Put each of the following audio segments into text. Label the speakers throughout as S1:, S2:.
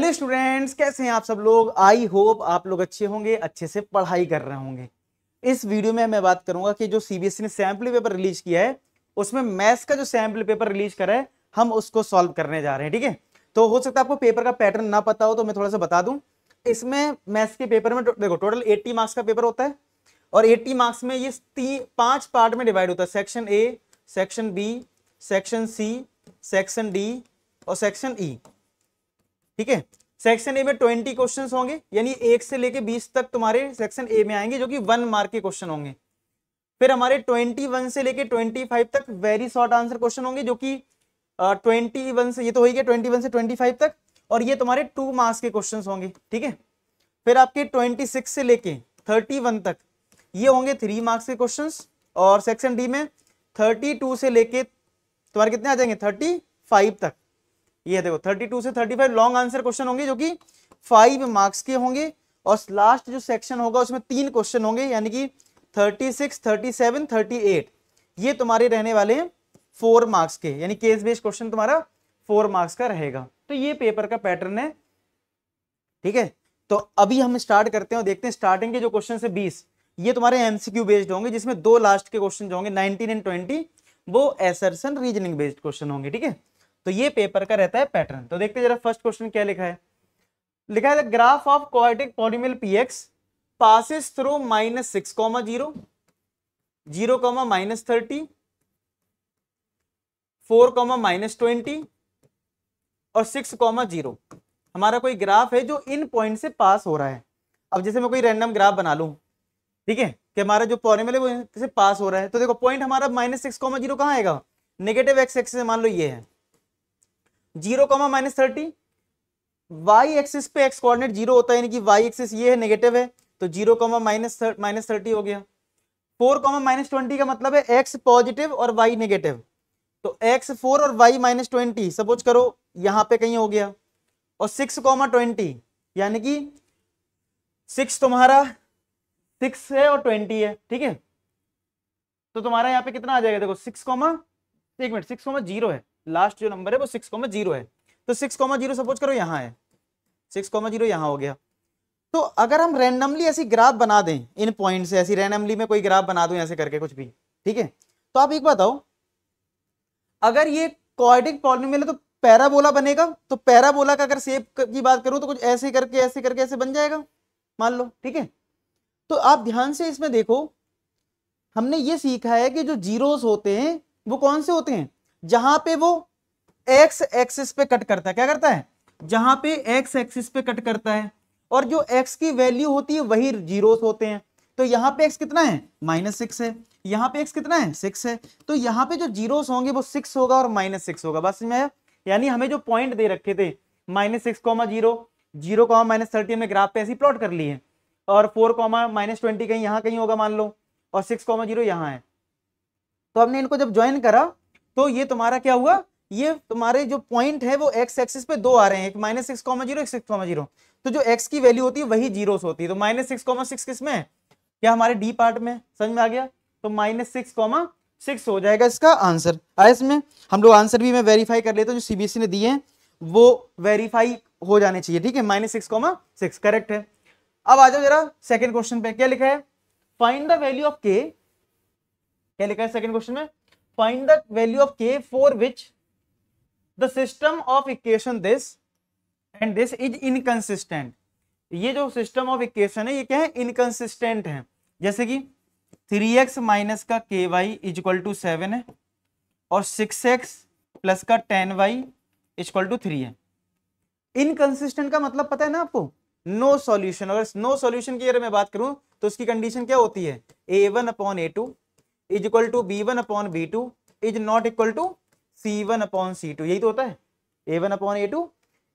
S1: Hello students कैसे हैं आप सब लोग आई होप आप लोग अच्छे होंगे अच्छे से पढ़ाई कर रहे होंगे इस वीडियो में मैं बात करूंगा कि जो सीबीएसई e ने सैम्पल पेपर रिलीज किया है उसमें मैथ्स का जो सैम्पल पेपर रिलीज करा है हम उसको सॉल्व करने जा रहे हैं ठीक है तो हो सकता है आपको पेपर का पैटर्न ना पता हो तो मैं थोड़ा सा बता दूं इसमें मैथ्स के पेपर में देखो टोटल एट्टी मार्क्स का पेपर होता है और एट्टी मार्क्स में ये तीन पांच पार्ट में डिवाइड होता है section A section B section C section D और सेक्शन ई e. ठीक है सेक्शन ए में ट्वेंटी क्वेश्चन होंगे यानी एक से लेके बीस तक तुम्हारे सेक्शन ए में आएंगे जो कि वन मार्क के क्वेश्चन होंगे फिर हमारे ट्वेंटी वन से लेके ट्वेंटी फाइव तक वेरी शॉर्ट आंसर क्वेश्चन होंगे जो कि ट्वेंटी वन से ये तो हो गया ट्वेंटी वन से ट्वेंटी फाइव तक और ये तुम्हारे टू मार्क्स के क्वेश्चन होंगे ठीक है फिर आपके ट्वेंटी सिक्स से लेके थर्टी वन तक ये होंगे थ्री मार्क्स के क्वेश्चन और सेक्शन डी में थर्टी टू से लेके तुम्हारे कितने आ जाएंगे थर्टी फाइव तक ये देखो 32 से 35 लॉन्ग आंसर क्वेश्चन होंगे जो कि फाइव मार्क्स के होंगे और लास्ट जो सेक्शन होगा उसमें तीन क्वेश्चन होंगे यानी कि 36, 37, 38 ये तुम्हारे रहने वाले हैं फोर मार्क्स के यानी केस बेस्ड क्वेश्चन तुम्हारा फोर मार्क्स का रहेगा तो ये पेपर का पैटर्न है ठीक है तो अभी हम स्टार्ट करते हैं और देखते हैं स्टार्टिंग के जो क्वेश्चन है बीस ये तुम्हारे एमसीक्यू बेस्ड होंगे जिसमें दो लास्ट के क्वेश्चन होंगे नाइनटीन एंड ट्वेंटी वो एसरसन रीजनिंग बेस्ड क्वेश्चन होंगे ठीक है तो ये पेपर का रहता है पैटर्न तो देखते जरा फर्स्ट क्वेश्चन क्या लिखा है लिखा है graph of quadratic polynomial P X passes through minus six comma zero zero comma minus thirty four comma minus twenty और सिक्स कॉमा जीरो हमारा कोई ग्राफ है जो इन पॉइंट से पास हो रहा है अब जैसे मैं कोई रैंडम ग्राफ बना लू ठीक है कि हमारा जो पॉलिमिल है वो से पास हो रहा है तो देखो पॉइंट हमारा माइनस सिक्स कॉमा जीरो कहाँ आएगा नेगेटिव एक्स एक्स मान लो ये है zero comma minus thirty Y axis पे एक्स कोऑर्डिनेट जीरो होता है यानी कि वाई एक्सिस ये है नेगेटिव है तो zero comma minus minus thirty हो गया फोर कॉमा माइनस ट्वेंटी का मतलब है एक्स पॉजिटिव और वाई नेगेटिव तो एक्स फोर और वाई माइनस ट्वेंटी सपोज करो यहाँ पे कहीं हो गया और सिक्स कॉमा ट्वेंटी यानी कि सिक्स तुम्हारा सिक्स है और ट्वेंटी है ठीक है तो तुम्हारा यहाँ पे कितना आ जाएगा देखो सिक्स कॉमा एक मिनट सिक्स कॉमा जीरो है लास्ट जो नंबर है वो सिक्स कॉमा जीरो है तो सिक्स कॉमा जीरो सपोज करो यहाँ है सिक्स कॉमा जीरो यहाँ हो गया तो अगर हम रैंडमली ऐसी ग्राफ बना दें इन पॉइंट से ऐसी रैंडमली में कोई ग्राफ बना दूं ऐसे करके कुछ भी ठीक है तो आप एक बताओ अगर ये कॉर्डिक पॉलिनोमियल है तो पैराबोला बनेगा तो पैराबोला का अगर सेप की बात करूं तो कुछ ऐसे करके ऐसे करके ऐसे बन जाएगा मान लो ठीक है तो आप ध्यान से इसमें देखो हमने ये सीखा है कि जो जीरोस होते हैं वो कौन से होते हैं जहां पे वो एक्स एक्सिस पे कट करता है क्या करता है जहां पे एक्स एक्सिस पे कट करता है और जो एक्स की वैल्यू होती है वही जीरो होते हैं तो यहाँ पे एक्स कितना है माइनस सिक्स है यहाँ पे एक्स कितना है सिक्स है तो यहाँ पे जो जीरो होंगे वो सिक्स होगा और माइनस सिक्स होगा बस में यानी हमें जो पॉइंट दे रखे थे minus six comma zero zero comma minus thirty हमने ग्राफ पे ऐसी प्लॉट कर ली है और फोर कॉमा माइनस ट्वेंटी कहीं यहाँ कहीं होगा मान लो और सिक्स कॉमा जीरो यहाँ है तो हमने इनको जब ज्वाइन करा तो ये तुम्हारा क्या हुआ ये तुम्हारे जो पॉइंट है वो एक्स एक्सिस पे दो आ रहे हैं एक minus six comma zero six comma zero तो जो एक्स की वैल्यू होती है वही जीरो होती है तो माइनस सिक्स कॉमा सिक्स किस में क्या हमारे डी पार्ट में समझ में आ गया तो माइनस सिक्स कॉमा सिक्स हो जाएगा इसका आंसर आया इसमें हम लोग आंसर भी मैं वेरीफाई कर लेता हूँ जो सीबीएसई e ने दिए हैं वो वेरीफाई हो जाने चाहिए ठीक है minus six comma six correct है अब आ जाओ जरा सेकेंड क्वेश्चन पे क्या लिखा है फाइंड द वैल्यू ऑफ के क्या लिखा है सेकेंड क्वेश्चन में find the value of k for which the system of equation this and this is inconsistent ये जो सिस्टम ऑफ इक्वेशन है ये क्या है इनकंसिस्टेंट है जैसे कि 3x एक्स माइनस का k y is equal to seven है और 6x प्लस का ten y is equal to three है इनकंसिस्टेंट का मतलब पता है ना आपको नो सॉल्यूशन अगर नो सॉल्यूशन की अगर मैं बात करूं तो उसकी कंडीशन क्या होती है a one upon a two is equal to b one upon b two is not equal to c one upon c two यही तो होता है a one upon a two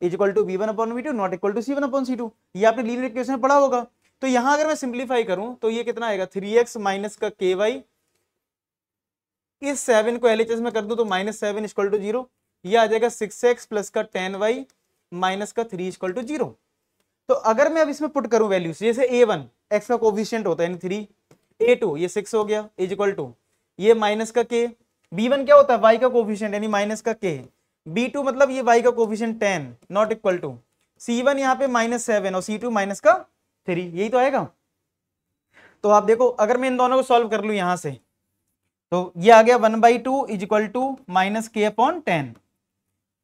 S1: is equal to b one upon b two not equal to c one upon c two ये आपने linear equation में पढ़ा होगा तो यहां अगर मैं सिंप्लीफाई करूं तो ये कितना आएगा थ्री एक्स माइनस का के वाई इस सेवन को एल में कर दूं तो minus seven equal to zero ये आ जाएगा सिक्स एक्स प्लस का टेन वाई माइनस का थ्री इक्वल टू जीरो तो अगर मैं अब इसमें पुट करूं वैल्यूज जैसे ए वन एक्स का कोफिशियंट होता है यानी थ्री ए टू ये सिक्स हो गया इज इक्वल टू ये माइनस का के बी वन क्या होता है वाई का कोफिशियंट यानी माइनस का के बी टू मतलब ये वाई का coefficient ten not equal to c one यहाँ पे माइनस सेवन और सी टू माइनस का थ्री यही तो आएगा तो आप देखो अगर मैं इन दोनों को सॉल्व कर लूँ यहाँ से तो ये आ गया one by two is equal to minus k upon ten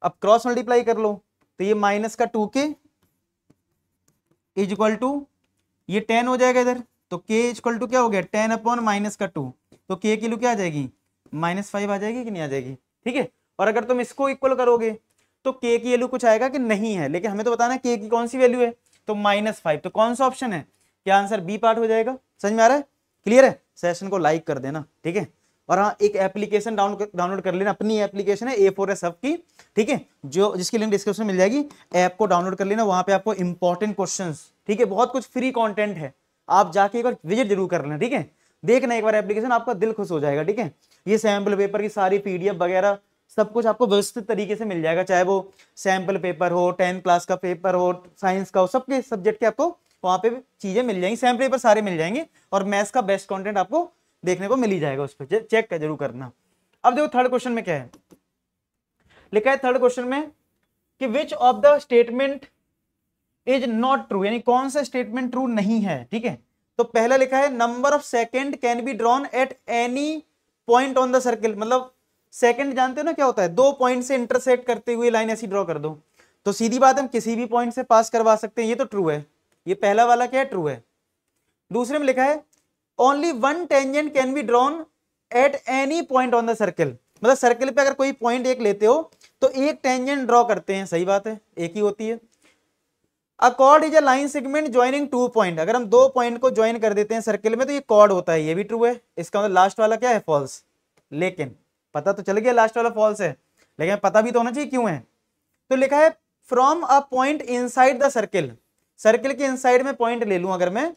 S1: अब क्रॉस मल्टीप्लाई कर लो तो ये माइनस का two k is equal to ये टेन हो जाएगा इधर तो के इजक्वल टू क्या हो गया टेन अपॉन माइनस का टू तो के की लू क्या आ जाएगी माइनस फाइव आ जाएगी कि नहीं आ जाएगी ठीक है और अगर तुम इसको इक्वल करोगे तो के की वैल्यू कुछ आएगा कि नहीं है लेकिन हमें तो बताना के की कौन सी वैल्यू है तो माइनस फाइव तो कौन सा ऑप्शन है क्या आंसर बी पार्ट हो जाएगा समझ में आ रहा है क्लियर है सेशन को लाइक कर देना ठीक है और हाँ एक एप्लीकेशन डाउनलोड डाउनलोड कर लेना अपनी एप्लीकेशन है ए फोर एस की ठीक है जो जिसकी लिंक डिस्क्रिप्शन मिल जाएगी ऐप को डाउनलोड कर लेना वहां पे आपको इंपॉर्टेंट क्वेश्चन ठीक है बहुत कुछ फ्री कॉन्टेंट है आप जाके एक बार विजिट जरूर कर लेना ठीक है देखना एक बार एप्लीकेशन आपका दिल खुश हो जाएगा ठीक है ये सैम्पल पेपर की सारी पीडीएफ वगैरह सब कुछ आपको व्यवस्थित तरीके से मिल जाएगा चाहे वो सैम्पल पेपर हो टेंथ क्लास का पेपर हो साइंस का हो सबके सब्जेक्ट के आपको वहाँ पे चीज़ें मिल जाएंगी सैम्पल पेपर सारे मिल जाएंगे और मैथ्स का बेस्ट कॉन्टेंट आपको देखने को मिल ही जाएगा उस पर चेक कर जरूर करना अब देखो थर्ड क्वेश्चन में क्या है लिखा है थर्ड क्वेश्चन में कि which of the statement is not true यानी कौन सा स्टेटमेंट ट्रू नहीं है ठीक है तो पहला लिखा है number of second can be drawn at any point on the circle मतलब सेकेंड जानते हो ना क्या होता है दो पॉइंट से इंटरसेक्ट करते हुए लाइन ऐसी ड्रॉ कर दो तो सीधी बात हम किसी भी पॉइंट से पास करवा सकते हैं ये तो ट्रू है ये पहला वाला क्या है ट्रू है दूसरे में लिखा है only one tangent can be drawn at any point on the circle मतलब सर्किल पे अगर कोई पॉइंट एक लेते हो तो एक टेंजेंट ड्रॉ करते हैं सही बात है एक ही होती है a chord is a line segment joining two point अगर हम दो पॉइंट को ज्वाइन कर देते हैं सर्किल में तो ये कॉर्ड होता है ये भी ट्रू है इसका मतलब लास्ट वाला क्या है फॉल्स लेकिन पता तो चल गया लास्ट वाला फॉल्स है लेकिन पता भी तो होना चाहिए क्यों है तो लिखा है from a point inside the circle circle के इनसाइड में पॉइंट ले लूं अगर मैं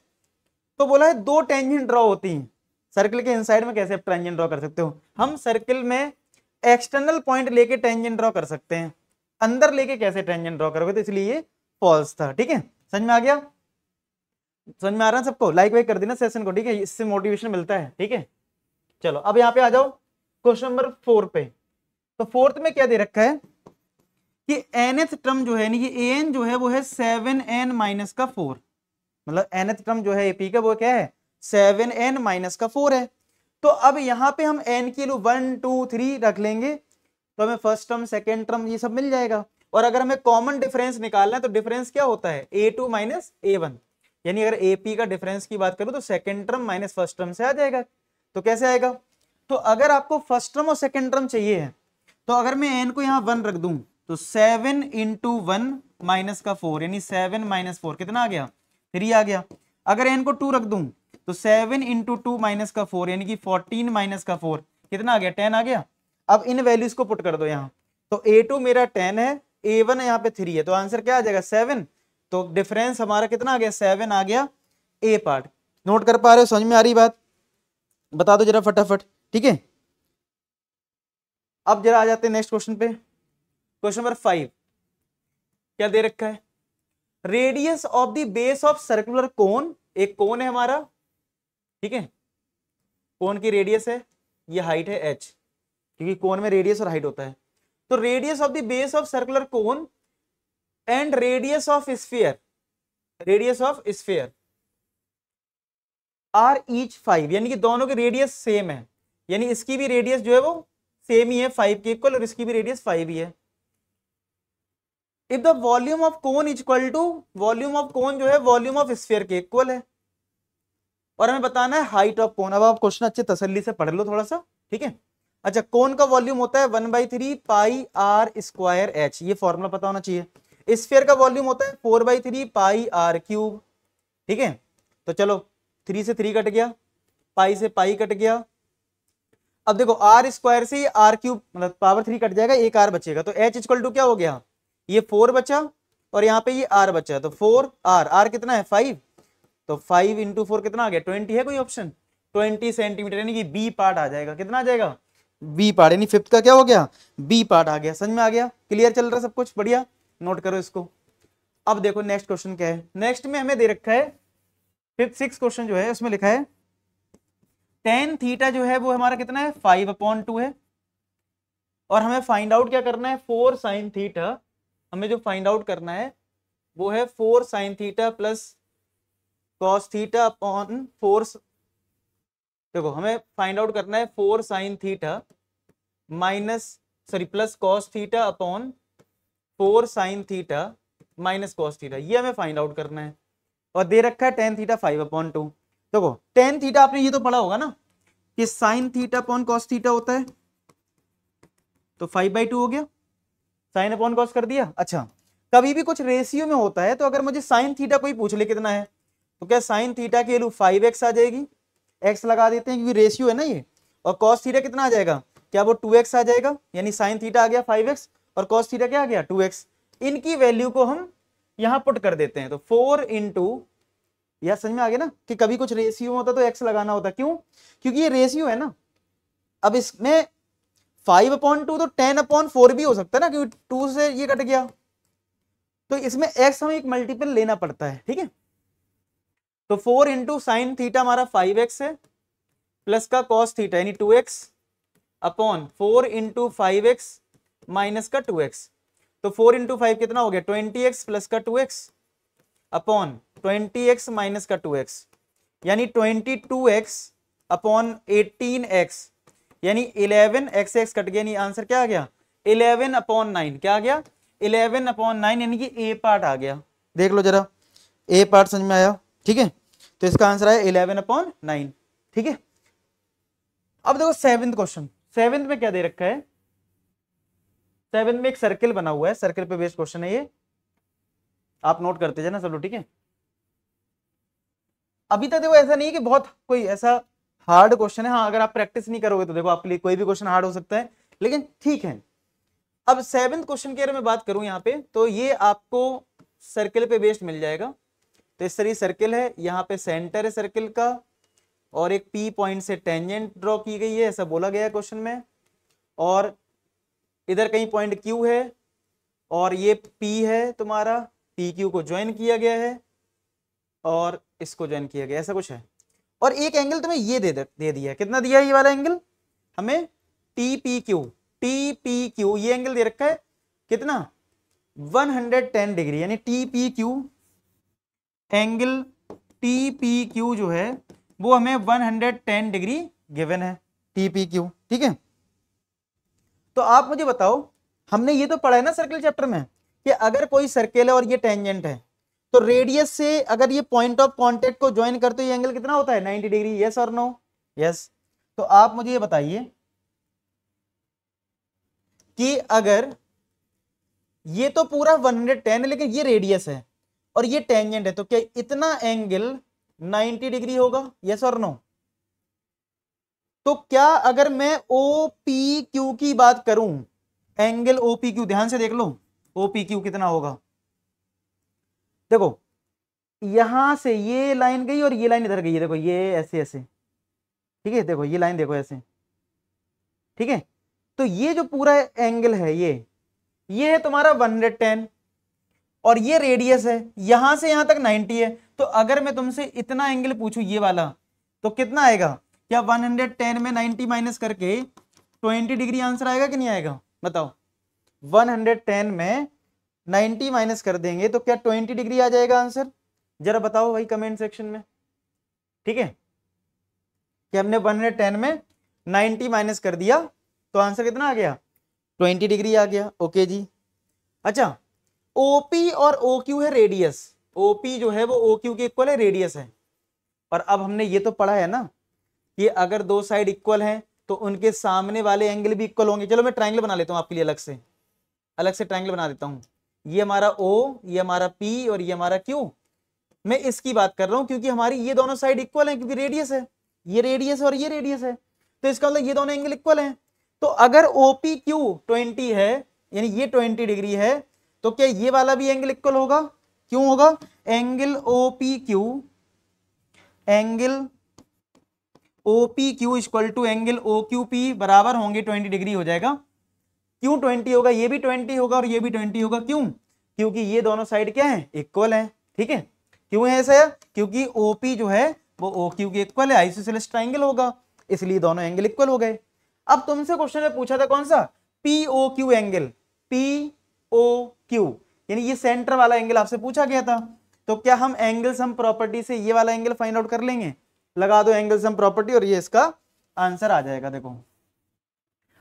S1: तो बोला है दो टेंजेंट ड्रॉ होती हैं सर्किल के इनसाइड में कैसे आप टेंजेंट ड्रॉ कर सकते हो हम सर्किल में एक्सटर्नल पॉइंट लेके टेंजेंट ड्रॉ कर सकते हैं अंदर लेके कैसे टेंजेंट ड्रॉ करोगे तो इसलिए फॉल्स था ठीक है समझ में आ गया समझ में आ रहा है सबको लाइक वाइक कर देना सेशन को ठीक है इससे मोटिवेशन मिलता है ठीक है चलो अब यहाँ पे आ जाओ क्वेश्चन नंबर फोर पे तो फोर्थ में क्या दे रखा है कि एनएथ टर्म जो है ना ये एन जो है वो है सेवन एन माइनस का फोर मतलब एनएथ टर्म जो है एपी का वो क्या है सेवन एन माइनस का फोर है तो अब यहाँ पे हम एन की वन टू थ्री रख लेंगे तो हमें फर्स्ट टर्म सेकेंड टर्म ये सब मिल जाएगा और अगर हमें कॉमन डिफरेंस निकालना है तो डिफरेंस क्या होता है ए टू माइनस ए वन यानी अगर ए पी का डिफरेंस की बात करूं तो second term minus first term से आ जाएगा तो कैसे आएगा तो अगर आपको फर्स्ट टर्म और सेकेंड टर्म चाहिए है तो अगर मैं एन को यहाँ वन रख दू तो सेवन इंटू वन माइनस का फोर यानी सेवन माइनस फोर कितना आ गया थ्री आ गया अगर एन को टू रख दू तो सेवन इंटू टू माइनस का फोर यानी कि फोर्टीन माइनस का फोर कितना आ गया टेन आ गया अब इन वैल्यूज को पुट कर दो यहाँ तो ए टू मेरा टेन है ए वन यहाँ पे थ्री है तो आंसर क्या आ जाएगा सेवन तो डिफरेंस हमारा कितना आ गया सेवन आ गया ए पार्ट नोट कर पा रहे हो समझ में आ रही बात बता दो जरा फटाफट ठीक है अब जरा आ जाते हैं नेक्स्ट क्वेश्चन पे क्वेश्चन नंबर फाइव क्या दे रखा है radius of the base of circular cone एक कोन है हमारा ठीक है कोन की रेडियस है ये हाइट है एच क्योंकि कोन में रेडियस और हाइट होता है तो radius of the base of circular cone and radius of sphere radius of sphere are each five यानी कि दोनों के रेडियस सेम है यानी इसकी भी रेडियस जो है वो सेम ही है फाइव के इक्वल और इसकी भी रेडियस फाइव ही है if the volume of cone equal to volume of cone जो है वॉल्यूम ऑफ स्फीयर के इक्वल है और हमें बताना है हाइट ऑफ कोन अब आप क्वेश्चन अच्छे तसल्ली से पढ़ लो थोड़ा सा ठीक है अच्छा कौन का वॉल्यूम होता है one by three pi r square h ये फॉर्मूला पता होना चाहिए स्फेयर का वॉल्यूम होता है four by three pi r cube ठीक है तो चलो थ्री से थ्री कट गया पाई से पाई कट गया अब देखो आर स्क्वायर से आर क्यूब मतलब पावर थ्री कट जाएगा एक आर बचेगा तो एच इक्वल टू क्या हो गया ये फोर बचा और यहाँ पे ये आर बचा तो फोर आर आर कितना है फाइव तो फाइव इंटू फोर कितना आ गया ट्वेंटी है कोई ऑप्शन ट्वेंटी सेंटीमीटर यानी कि बी पार्ट आ जाएगा कितना आ जाएगा बी पार्ट यानी फिफ्थ का क्या हो गया बी पार्ट आ गया समझ में आ गया क्लियर चल रहा है सब कुछ बढ़िया नोट करो इसको अब देखो नेक्स्ट क्वेश्चन क्या है नेक्स्ट में हमें दे रखा है फिफ्थ सिक्स क्वेश्चन जो है उसमें लिखा है टेन थीटा जो है वो हमारा कितना है फाइव अपॉन टू है और हमें फाइंड आउट क्या करना है फोर साइन थीटा हमें जो फाइंड आउट करना है वो है four sin theta plus cos theta upon four देखो हमें फाइंड आउट करना है four sin theta minus sorry plus cos theta upon four sin theta minus cos theta ये हमें फाइंड आउट करना है और दे रखा है tan theta five upon two देखो टेन थीटा आपने ये तो पढ़ा होगा ना कि sin theta upon cos theta होता है तो फाइव बाई टू हो गया साइन अपॉन कॉस कर दिया अच्छा कभी भी कुछ रेशियो में होता है तो अगर मुझे साइन थीटा कोई पूछ ले कितना है तो क्या साइन थीटा की वैल्यू फाइव एक्स आ जाएगी एक्स लगा देते हैं क्योंकि रेशियो है ना ये और कॉस थीटा कितना आ जाएगा क्या वो टू एक्स आ जाएगा यानी साइन थीटा आ गया फाइव एक्स और कॉस थीटा क्या आ गया टू एक्स इनकी वैल्यू को हम यहाँ पुट कर देते हैं तो फोर इंटू यह समझ में आ गया ना कि कभी कुछ रेशियो होता तो एक्स लगाना होता क्यों क्योंकि ये रेशियो है ना अब इसमें फाइव अपॉन टू तो टेन अपॉन फोर भी हो सकता है ना क्योंकि टू से ये कट गया तो इसमें एक्स हमें एक मल्टीपल लेना पड़ता है ठीक है तो फोर इंटू साइन थीटा हमारा फाइव एक्स है प्लस का कॉस थीटा यानी two x upon four into five x minus का टू एक्स तो फोर इंटू फाइव कितना हो गया ट्वेंटी एक्स प्लस का two x upon twenty x minus का टू एक्स यानी twenty two x upon eighteen x यानी इलेवन एक्स एक्स कट गया आंसर क्या आ गया इलेवन अपॉन नाइन क्या आ गया इलेवन अपॉन नाइन यानी कि ए पार्ट आ गया देख लो जरा ए पार्ट समझ में आया ठीक है तो इसका आंसर आया इलेवन अपॉन नाइन ठीक है अब देखो सेवेंथ क्वेश्चन सेवेंथ में क्या दे रखा है सेवेंथ में एक सर्किल बना हुआ है सर्किल पे बेस्ड क्वेश्चन है ये आप नोट करते जाना सब लोग ठीक है अभी तक देखो ऐसा नहीं है कि बहुत कोई ऐसा हार्ड क्वेश्चन है हाँ अगर आप प्रैक्टिस नहीं करोगे तो देखो आपके लिए कोई भी क्वेश्चन हार्ड हो सकता है लेकिन ठीक है अब सेवेंथ क्वेश्चन की अगर मैं बात करूं यहाँ पे तो ये आपको सर्किल पे बेस्ड मिल जाएगा तो इस तरह सर्किल है यहाँ पे सेंटर है सर्किल का और एक पी पॉइंट से टेंजेंट ड्रॉ की गई है ऐसा बोला गया क्वेश्चन में और इधर कहीं पॉइंट क्यू है और ये पी है तुम्हारा पी क्यू को ज्वाइन किया गया है और इसको ज्वाइन किया गया ऐसा कुछ है और एक एंगल तुम्हें ये दे दे दिया कितना दिया है ये वाला एंगल हमें T P Q T P Q ये एंगल दे रखा है कितना 110 डिग्री यानी T P Q angle T P Q जो है वो हमें 110 डिग्री गिवन है टी पी क्यू ठीक है तो आप मुझे बताओ हमने ये तो पढ़ा है ना सर्कल चैप्टर में कि अगर कोई सर्किल है और ये टेंजेंट है तो रेडियस से अगर ये पॉइंट ऑफ कॉन्टेक्ट को ज्वाइन करते तो ये एंगल कितना होता है 90 डिग्री यस और नो यस तो आप मुझे ये बताइए कि अगर ये तो पूरा 110 है लेकिन ये रेडियस है और ये टेंजेंट है तो क्या इतना एंगल 90 डिग्री होगा यस और नो तो क्या अगर मैं ओ पी क्यू की बात करूं एंगल ओ पी क्यू ध्यान से देख लो ओ पी क्यू कितना होगा देखो यहां से ये लाइन गई और ये लाइन इधर गई है देखो ये ऐसे ऐसे ठीक है देखो ये लाइन देखो ऐसे ठीक है तो ये जो पूरा एंगल है ये ये है तुम्हारा 110 और ये रेडियस है यहां से यहां तक 90 है तो अगर मैं तुमसे इतना एंगल पूछूं ये वाला तो कितना आएगा क्या 110 में 90 माइनस करके 20 डिग्री आंसर आएगा कि नहीं आएगा बताओ 110 में 90 माइनस कर देंगे तो क्या 20 डिग्री आ जाएगा आंसर जरा बताओ भाई कमेंट सेक्शन में ठीक है कि हमने वन में नाइन्टी माइनस कर दिया तो आंसर कितना आ गया ट्वेंटी डिग्री आ गया ओके जी अच्छा ओपी और ओ क्यू है रेडियस ओपी जो है वो ओ क्यू के इक्वल है रेडियस है पर अब हमने ये तो पढ़ा है ना कि अगर दो साइड इक्वल हैं तो उनके सामने वाले एंगल भी इक्वल होंगे चलो मैं ट्राइंगल बना लेता हूँ आपके लिए अलग से अलग से ट्राइंगल बना देता हूँ ये हमारा ओ ये हमारा पी और ये हमारा क्यू मैं इसकी बात कर रहा हूँ क्योंकि हमारी ये दोनों साइड इक्वल है क्योंकि रेडियस है ये रेडियस है और ये रेडियस है तो इसका मतलब ये दोनों एंगल इक्वल है तो अगर ओ पी क्यू ट्वेंटी है यानी ये ट्वेंटी डिग्री है तो क्या ये वाला भी एंगल इक्वल होगा क्यों होगा angle O P Q angle O P Q equal to angle O Q P बराबर होंगे ट्वेंटी डिग्री हो जाएगा क्यों ट्वेंटी होगा ये भी ट्वेंटी होगा और ये भी ट्वेंटी होगा क्यों क्योंकि ये दोनों साइड क्या है इक्वल है ठीक है क्यों है ऐसा क्योंकि ओ पी जो है वो ओ क्यू इक्वल है आइसोसेलेस ट्राइंगल होगा इसलिए दोनों एंगल इक्वल हो गए अब तुमसे क्वेश्चन में पूछा था कौन सा P O Q angle P O Q यानी ये सेंटर वाला एंगल आपसे पूछा गया था तो क्या हम एंगल सम प्रॉपर्टी से ये वाला एंगल फाइंड आउट कर लेंगे लगा दो एंगल सम प्रॉपर्टी और ये इसका आंसर आ जाएगा देखो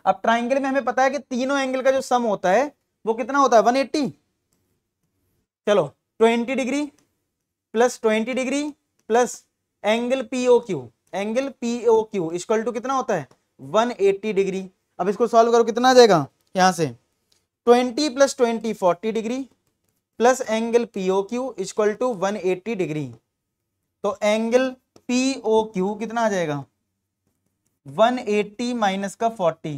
S1: अब ट्राइंगल में हमें पता है कि तीनों एंगल का जो सम होता है वो कितना होता है 180 चलो twenty degree plus twenty degree plus angle PO Q angle PO Q equal to कितना होता है 180 डिग्री अब इसको सॉल्व करो कितना आ जाएगा यहां से twenty plus twenty forty degree plus angle P O Q is equal to one eighty degree तो एंगल पी ओ क्यू कितना आ जाएगा वन एट्टी माइनस का फोर्टी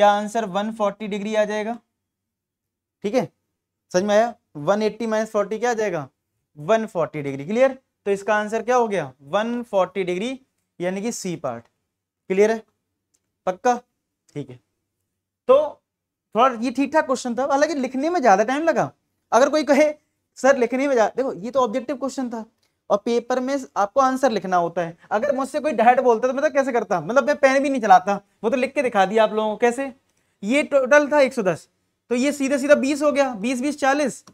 S1: क्या आंसर वन फोर्टी डिग्री आ जाएगा ठीक है समझ में आया वन एट्टी माइनस फोर्टी क्या आ जाएगा वन फोर्टी डिग्री क्लियर तो इसका आंसर क्या हो गया वन फोर्टी डिग्री यानी कि सी पार्ट क्लियर है पक्का ठीक है तो थोड़ा ये ठीक ठाक क्वेश्चन था हालांकि लिखने में ज़्यादा टाइम लगा अगर कोई कहे सर लिखने में देखो ये तो ऑब्जेक्टिव क्वेश्चन था और पेपर में आपको आंसर लिखना होता है अगर मुझसे कोई डायरेक्ट बोलता तो मैं तो कैसे करता मतलब मैं पेन भी नहीं चलाता वो तो लिख के दिखा दिया आप लोगों को कैसे ये टोटल था एक तो ये सीधा सीधा बीस हो गया बीस बीस चालीस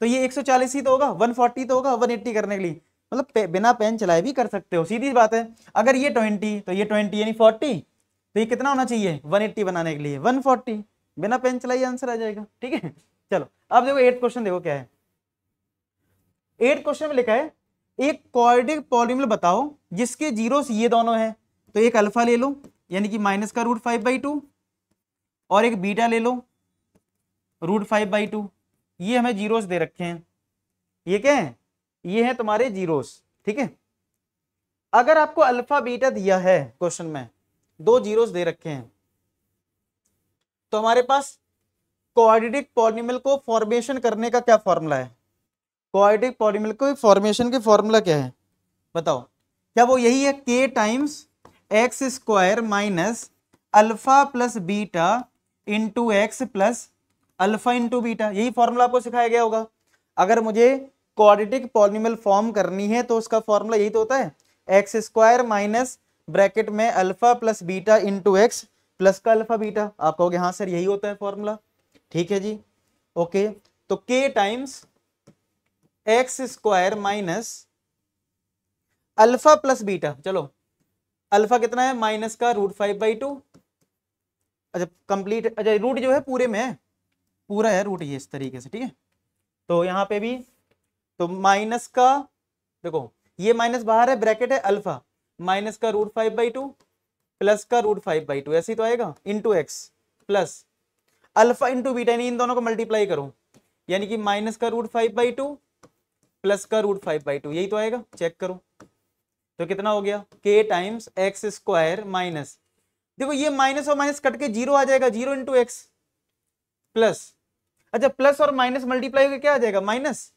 S1: तो ये एक ही तो होगा वन तो होगा वन करने के लिए मतलब पे, बिना पेन चलाए भी कर सकते हो सीधी बात है अगर ये 20 तो ये 20 यानी 40 तो ये कितना होना चाहिए 180 बनाने के लिए 140 बिना पेन चलाइए आंसर आ जाएगा ठीक है चलो अब देखो एट क्वेश्चन देखो क्या है एट क्वेश्चन में लिखा है एक कॉर्डिक पॉलिमल बताओ जिसके जीरोस ये दोनों है तो एक अल्फा ले लो यानी कि माइनस का रूट फाइव बाई टू और एक बीटा ले लो रूट फाइव बाई टू ये हमें जीरोस दे रखे हैं ये क्या है ये है तुम्हारे जीरोस ठीक है अगर आपको अल्फा बीटा दिया है क्वेश्चन में दो जीरोस दे रखे हैं तो हमारे पास कोऑर्डिनेट पॉलिमल को फॉर्मेशन करने का क्या फॉर्मूला है कोऑर्डिनेट पॉलिमल को फॉर्मेशन के फॉर्मूला क्या है बताओ क्या वो यही है k times x square minus alpha plus beta into x plus alpha into beta यही फॉर्मूला आपको सिखाया गया होगा अगर मुझे क्वाड्रेटिक पॉलिमल फॉर्म करनी है तो उसका फॉर्मूला यही तो होता है एक्स स्क्वायर माइनस ब्रैकेट में alpha plus beta into x plus का अल्फा बीटा आप कहोगे हाँ सर यही होता है फॉर्मूला ठीक है जी ओके तो k times x square minus alpha plus beta चलो अल्फा कितना है माइनस का रूट फाइव बाई टू अच्छा कंप्लीट अच्छा रूट जो है पूरे में है पूरा है रूट ये इस तरीके से ठीक है तो यहां पे भी तो माइनस का देखो ये माइनस बाहर है ब्रैकेट है अल्फा माइनस का root five by two plus का रूट फाइव बाई टू ऐसे तो आएगा into x plus alpha into beta इन दोनों को मल्टीप्लाई करो यानी कि माइनस का root five by two plus का रूट फाइव बाई टू यही तो आएगा चेक करो तो कितना हो गया के टाइम्स एक्स स्क्वायर माइनस देखो ये माइनस और माइनस कट के जीरो आ जाएगा जीरो इंटू एक्स प्लस अच्छा प्लस और माइनस मल्टीप्लाई होकर क्या आ जाएगा माइनस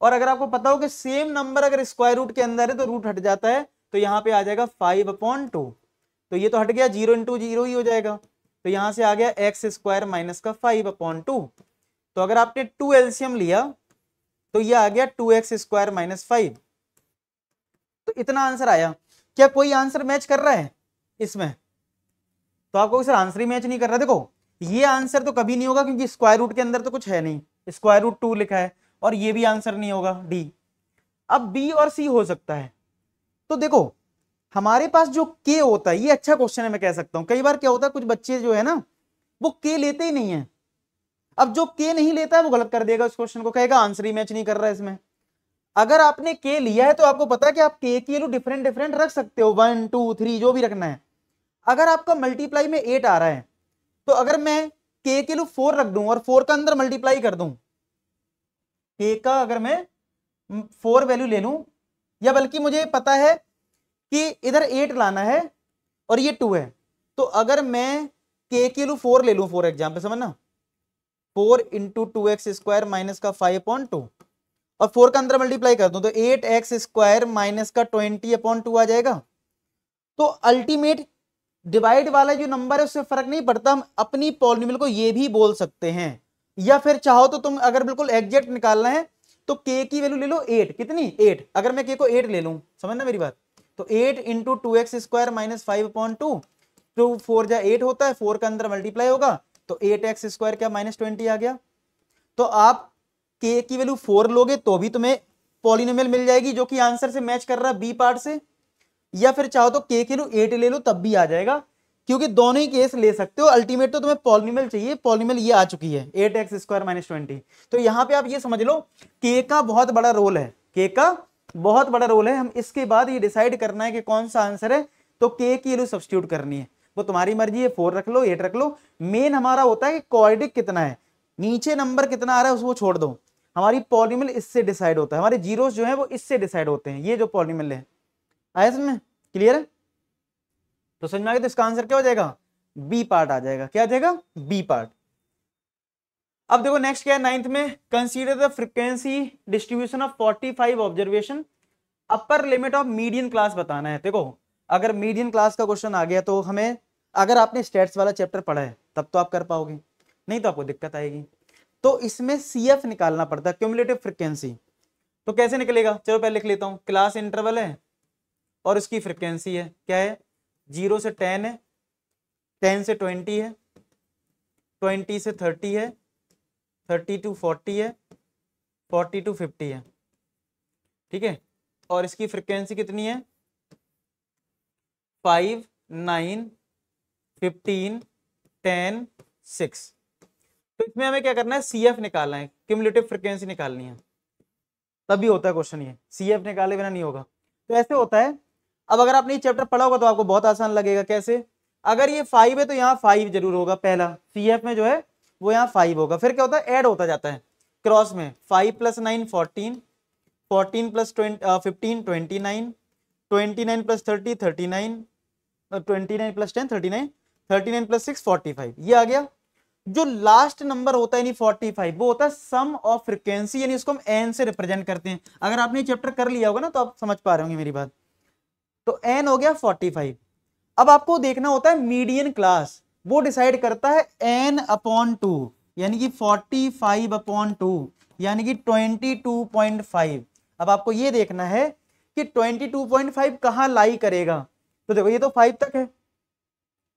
S1: और अगर आपको पता हो कि सेम नंबर अगर स्क्वायर रूट के अंदर है तो रूट हट जाता है तो यहाँ पे आ जाएगा फाइव अपॉन टू तो ये तो हट गया जीरो इंटू जीरो ही हो जाएगा तो यहां से आ गया एक्स स्क्वायर माइनस का फाइव अपॉन टू तो अगर आपने टू एल्सियम लिया तो ये आ गया two x square minus five तो इतना आंसर आया क्या कोई आंसर मैच कर रहा है इसमें तो आपको सर आंसर ही मैच नहीं कर रहा देखो ये आंसर तो कभी नहीं होगा क्योंकि स्क्वायर रूट के अंदर तो कुछ है नहीं स्क्वायर रूट टू लिखा है और ये भी आंसर नहीं होगा डी अब बी और सी हो सकता है तो देखो हमारे पास जो के होता है ये अच्छा क्वेश्चन है मैं कह सकता हूँ कई बार क्या होता है कुछ बच्चे जो है ना वो के लेते ही नहीं है अब जो के नहीं लेता है वो गलत कर देगा उस क्वेश्चन को कहेगा आंसर ही मैच नहीं कर रहा है इसमें अगर आपने के लिया है तो आपको पता है कि आप के की वैल्यू डिफरेंट डिफरेंट रख सकते हो वन टू थ्री जो भी रखना है अगर आपका मल्टीप्लाई में एट आ रहा है तो अगर मैं के की वैल्यू फोर रख दूं और फोर का अंदर मल्टीप्लाई कर दूं के का अगर मैं फोर वैल्यू ले लूं या बल्कि मुझे पता है कि इधर एट लाना है और ये टू है तो अगर मैं के के लू फोर ले लू फोर एग्जाम्पल समझना four into two x square minus का फाइव अपॉन टू और फोर का अंदर मल्टीप्लाई कर दू तो एट एक्स स्क्वायर माइनस का ट्वेंटी अपॉन टू आ जाएगा तो अल्टीमेट डिवाइड वाला जो नंबर है उससे फर्क नहीं पड़ता हम अपनी पॉलिनोमियल को ये भी बोल सकते हैं या फिर चाहो तो तुम अगर बिल्कुल एग्जैक्ट निकालना है तो के की वैल्यू ले लो एट कितनी एट अगर मैं के को एट ले लू समझना मेरी बात तो eight into two x square minus five upon two two four जा एट होता है फोर के अंदर मल्टीप्लाई होगा तो एट एक्स स्क्वायर क्या माइनस ट्वेंटी आ गया तो आप के की वैल्यू फोर लोगे तो भी तुम्हें पॉलिनोमियल मिल जाएगी जो कि आंसर से मैच कर रहा है बी पार्ट से या फिर चाहो तो के की वैल्यू एट ले लो तब भी आ जाएगा क्योंकि दोनों ही केस ले सकते हो अल्टीमेट तो तुम्हें पॉलिनोमियल चाहिए पॉलिनोमियल ये आ चुकी है eight x square minus twenty तो यहाँ पे आप ये समझ लो के का बहुत बड़ा रोल है के का बहुत बड़ा रोल है हम इसके बाद ये डिसाइड करना है कि कौन सा आंसर है तो के की वैल्यू सब्सिट्यूट करनी है वो तुम्हारी मर्जी है फोर रख लो एट रख लो मेन हमारा होता है कि कॉर्डिक कितना है नीचे नंबर कितना आ रहा है उसको छोड़ दो हमारी पॉलीमल इससे डिसाइड होता है हमारे जीरो जो है वो इससे डिसाइड होते हैं ये जो पॉलीमल है आया समझ क्लियर है तो समझ में आ गया तो इसका आंसर क्या हो जाएगा बी पार्ट आ जाएगा क्या आ जाएगा बी पार्ट अब देखो नेक्स्ट क्या है नाइन्थ में consider the frequency distribution of 45 observation upper limit of medium class बताना है देखो अगर मीडियम क्लास का क्वेश्चन आ गया तो हमें अगर आपने स्टेट्स वाला चैप्टर पढ़ा है तब तो आप कर पाओगे नहीं तो आपको दिक्कत आएगी तो इसमें सी एफ निकालना पड़ता है क्यूमुलेटिव फ्रिक्वेंसी तो कैसे निकलेगा चलो पहले लिख लेता हूँ क्लास इंटरवल है और इसकी फ्रिक्वेंसी है क्या है जीरो से टेन है टेन से ट्वेंटी है ट्वेंटी से थर्टी है थर्टी टू फोर्टी है फोर्टी टू फिफ्टी है ठीक है और इसकी फ्रिक्वेंसी कितनी है five nine fifteen ten six तो इसमें हमें क्या करना है सी एफ निकालना है क्यूमुलेटिव फ्रिक्वेंसी निकालनी है तभी होता है क्वेश्चन ये सी एफ निकाले बिना नहीं होगा तो ऐसे होता है अब अगर आपने ये चैप्टर पढ़ा होगा तो आपको बहुत आसान लगेगा कैसे अगर ये फाइव है तो यहाँ फाइव जरूर होगा पहला सी एफ में जो है वो यहाँ फाइव होगा फिर क्या होता है एड होता जाता है क्रॉस में five plus nine fourteen fourteen plus fifteen twenty nine twenty nine plus thirty thirty nine twenty nine plus ten thirty nine thirty nine plus six forty five ये आ गया जो लास्ट नंबर होता है फोर्टी फाइव वो होता है सम of frequency यानी उसको हम एन से रिप्रेजेंट करते हैं अगर आपने चैप्टर कर लिया होगा ना तो आप समझ पा रहे होंगे मेरी बात तो एन हो गया फोर्टी फाइव अब आपको देखना होता है मीडियन क्लास वो डिसाइड करता है एन अपॉन टू यानी कि फोर्टी फाइव अपॉन टू यानी कि ट्वेंटी टू पॉइंट फाइव अब आपको ये देखना है कि ट्वेंटी टू पॉइंट फाइव कहाँ लाई करेगा तो देखो ये तो फाइव तक है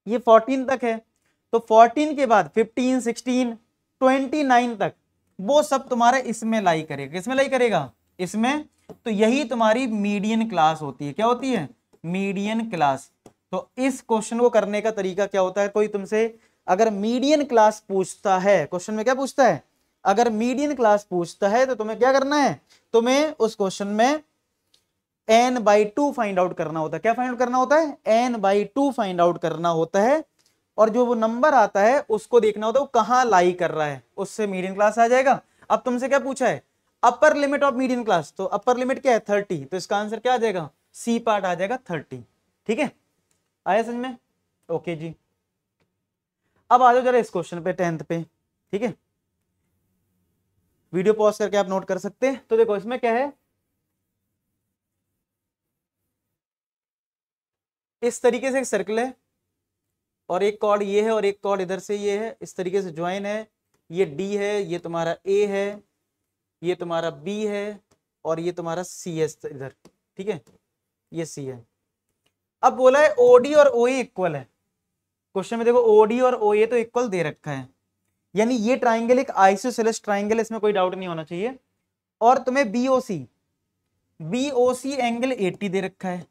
S1: ये फोर्टीन तक है तो फोर्टीन के बाद फिफ्टीन सिक्सटीन ट्वेंटी नाइन तक वो सब तुम्हारा इसमें लाई करेगा किसमें लाई करेगा इसमें तो यही तुम्हारी मीडियन क्लास होती है क्या होती है मीडियन क्लास तो इस क्वेश्चन को करने का तरीका क्या होता है कोई तुमसे अगर मीडियन क्लास पूछता है क्वेश्चन में क्या पूछता है अगर मीडियन क्लास पूछता है तो तुम्हें क्या करना है तुम्हें उस क्वेश्चन में n by two find out करना होता है क्या फाइंड आउट करना होता है n by two find out करना होता है और जो वो नंबर आता है उसको देखना होता है वो कहां लाई कर रहा है उससे मीडियन क्लास आ जाएगा अब तुमसे क्या पूछा है upper limit of median class तो अपर लिमिट क्या है थर्टी तो इसका आंसर क्या आ जाएगा सी पार्ट आ जाएगा थर्टी ठीक है आया समझ में ओके जी अब आ जाओ जरा इस क्वेश्चन पे टेंथ पे ठीक है वीडियो पॉज करके आप नोट कर सकते हैं तो देखो इसमें क्या है इस तरीके से एक सर्कल है और एक कॉर्ड ये है और एक कॉर्ड इधर से ये है इस तरीके से ज्वाइन है ये डी है ये तुम्हारा ए है ये तुम्हारा बी है और ये तुम्हारा सी है इधर ठीक है ये सी है अब बोला है ओडी और ओ इक्वल e है क्वेश्चन में देखो ओडी और ओ e तो इक्वल दे रखा है यानी ये ट्राइंगल एक आइसोसेलेस ट्राइंगल इसमें कोई डाउट नहीं होना चाहिए और तुम्हें बीओसी बीओसी एंगल 80 दे रखा है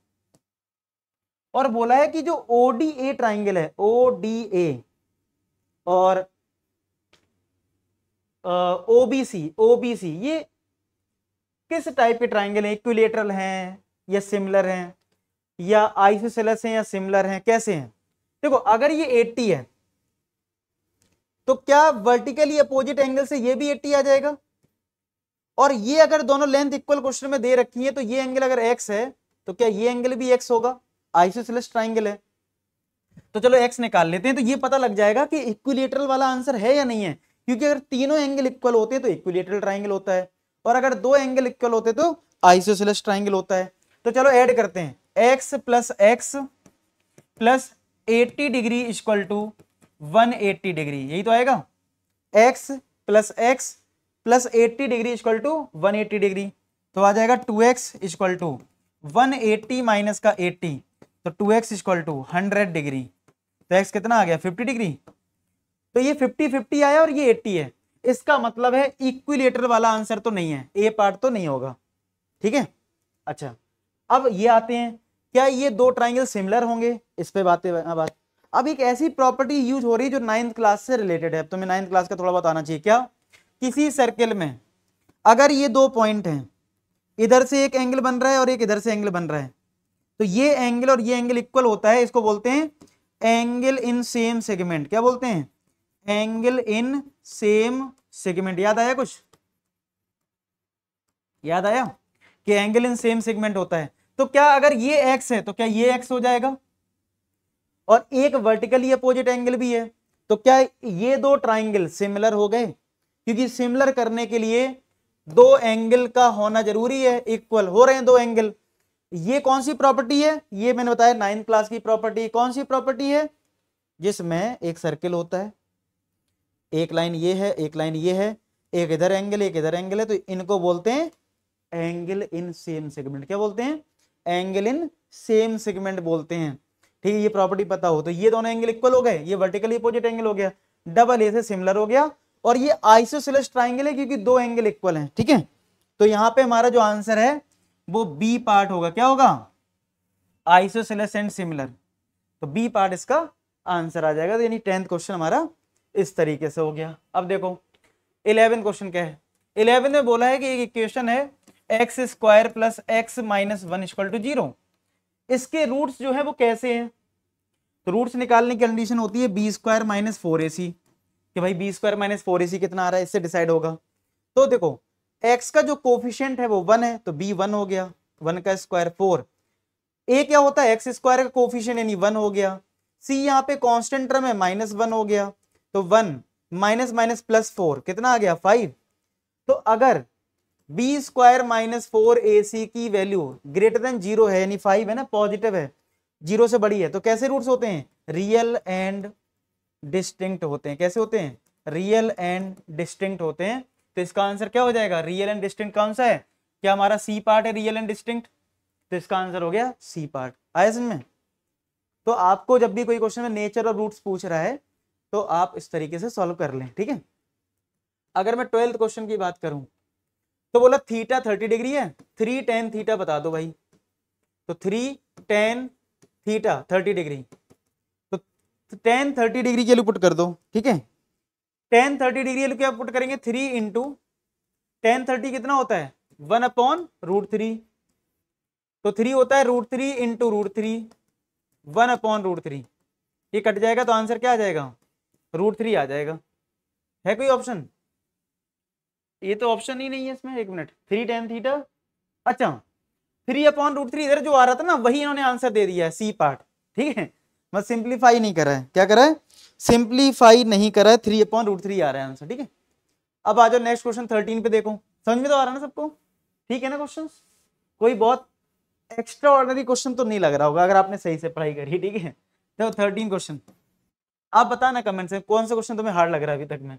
S1: और बोला है कि जो ओडीए ट्राइंगल है ओ डी ए और ओबीसी ओबीसी ये किस टाइप के ट्राइंगल है इक्विलेटरल हैं या सिमिलर हैं या आइसोसेलस है या सिमिलर है कैसे हैं देखो अगर ये 80 है तो क्या वर्टिकली अपोजिट एंगल से ये भी 80 आ जाएगा और ये अगर दोनों लेंथ इक्वल क्वेश्चन में दे रखी है तो ये एंगल अगर एक्स है तो क्या ये एंगल भी एक्स होगा आइसोसेलस ट्राइंगल है तो चलो एक्स निकाल लेते हैं तो ये पता लग जाएगा कि इक्विलेटरल वाला आंसर है या नहीं है क्योंकि अगर तीनों एंगल इक्वल होते हैं तो इक्विलेटरल ट्राइंगल होता है और अगर दो एंगल इक्वल होते तो आइसोसेलस ट्राइंगल होता है तो चलो ऐड करते हैं x plus x plus eighty degree equal to one eighty degree यही तो आएगा x plus x plus eighty degree equal to one eighty degree तो आ जाएगा two x equal to one eighty minus का एट्टी तो two x equal to hundred degree तो x कितना आ गया फिफ्टी डिग्री तो ये फिफ्टी फिफ्टी आया और ये एट्टी है इसका मतलब है इक्विलेटर वाला आंसर तो नहीं है ए पार्ट तो नहीं होगा ठीक है अच्छा अब ये आते हैं क्या ये दो ट्राइंगल सिमिलर होंगे इस पर बातें हाँ बात अब एक ऐसी प्रॉपर्टी यूज हो रही है जो नाइन्थ क्लास से रिलेटेड है तुम्हें नाइन्थ क्लास का थोड़ा बहुत आना चाहिए क्या किसी सर्किल में अगर ये दो पॉइंट हैं इधर से एक एंगल बन रहा है और एक इधर से एंगल बन रहा है तो ये एंगल और ये एंगल इक्वल होता है इसको बोलते हैं एंगल इन सेम सेगमेंट क्या बोलते हैं एंगल इन सेम सेगमेंट याद आया कुछ याद आया कि एंगल इन सेम सेगमेंट होता है तो क्या अगर ये एक्स है तो क्या ये एक्स हो जाएगा और एक वर्टिकली अपोजिट एंगल भी है तो क्या ये दो ट्राइंगल सिमिलर हो गए क्योंकि सिमिलर करने के लिए दो एंगल का होना जरूरी है इक्वल हो रहे हैं दो एंगल ये कौन सी प्रॉपर्टी है ये मैंने बताया नाइन्थ क्लास की प्रॉपर्टी कौन सी प्रॉपर्टी है जिसमें एक सर्किल होता है एक लाइन ये है एक लाइन ये है एक इधर एंगल एक इधर एंगल है तो इनको बोलते हैं एंगल इन सेम सेगमेंट क्या बोलते हैं एंगल इन सेम सेगमेंट बोलते हैं ठीक है ये प्रॉपर्टी पता हो तो ये दोनों एंगल इक्वल हो गए ये वर्टिकली अपोजिट एंगल हो गया डबल ए से सिमिलर हो गया और ये आइसोसिलस ट्राइंगल है क्योंकि दो एंगल इक्वल हैं ठीक है तो यहां पे हमारा जो आंसर है वो बी पार्ट होगा क्या होगा आइसोसिलस एंड सिमिलर तो बी पार्ट इसका आंसर आ जाएगा तो यानी टेंथ क्वेश्चन हमारा इस तरीके से हो गया अब देखो इलेवन क्वेश्चन क्या है इलेवन में बोला है कि एक इक्वेशन है x square plus x minus one equal to zero इसके रूट्स जो है वो कैसे हैं तो रूट्स निकालने की कंडीशन होती है बी स्क्वायर माइनस फोर ए सी कि भाई बी स्क्वायर माइनस फोर ए सी कितना आ रहा है इससे डिसाइड होगा तो देखो एक्स का जो कोफिशियंट है वो वन है तो बी वन हो गया वन का स्क्वायर फोर ए क्या होता है एक्स स्क्वायर का कोफिशियंट यानी वन हो गया सी यहाँ पे कॉन्स्टेंट टर्म है माइनस वन हो गया तो one minus minus plus four कितना आ गया फाइव तो अगर बी स्क्वायर माइनस फोर ए सी की वैल्यू ग्रेटर देन जीरो है यानी फाइव है ना पॉजिटिव है जीरो से बड़ी है तो कैसे रूट्स होते हैं रियल एंड डिस्टिंक्ट होते हैं कैसे होते हैं रियल एंड डिस्टिंक्ट होते हैं तो इसका आंसर क्या हो जाएगा रियल एंड डिस्टिंक्ट कौन सा है क्या हमारा सी पार्ट है रियल एंड डिस्टिंक्ट तो इसका आंसर हो गया सी पार्ट आया समझ तो आपको जब भी कोई क्वेश्चन में नेचर और रूट्स पूछ रहा है तो आप इस तरीके से सॉल्व कर लें ठीक है अगर मैं ट्वेल्थ क्वेश्चन की बात करूं तो बोला थीटा थर्टी डिग्री है थ्री टेन थीटा बता दो भाई तो three tan theta thirty degree तो टेन थर्टी डिग्री के लिए पुट कर दो ठीक है टेन थर्टी डिग्री के लिए पुट करेंगे थ्री इंटू टेन थर्टी कितना होता है वन अपॉन रूट थ्री तो थ्री होता है root three into root three one upon root three ये कट जाएगा तो आंसर क्या आ जाएगा रूट थ्री आ जाएगा है कोई ऑप्शन ये तो ऑप्शन ही नहीं है इसमें एक मिनट थ्री टेन थीटा अच्छा थ्री अपॉन रूट थ्री इधर जो आ रहा था ना वही इन्होंने आंसर दे दिया है सी पार्ट ठीक है मैं सिंप्लीफाई नहीं करा है क्या करा है सिंप्लीफाई नहीं करा है थ्री अपॉन रूट थ्री आ रहा है आंसर ठीक है अब आ जाओ नेक्स्ट क्वेश्चन थर्टीन पे देखो समझ में तो आ रहा है ना सबको ठीक है ना क्वेश्चन कोई बहुत एक्स्ट्रा ऑर्डनरी क्वेश्चन तो नहीं लग रहा होगा अगर आपने सही से पढ़ाई करी ठीक है तो थर्टीन क्वेश्चन आप बताना कमेंट से कौन सा क्वेश्चन तुम्हें हार्ड लग रहा है अभी तक में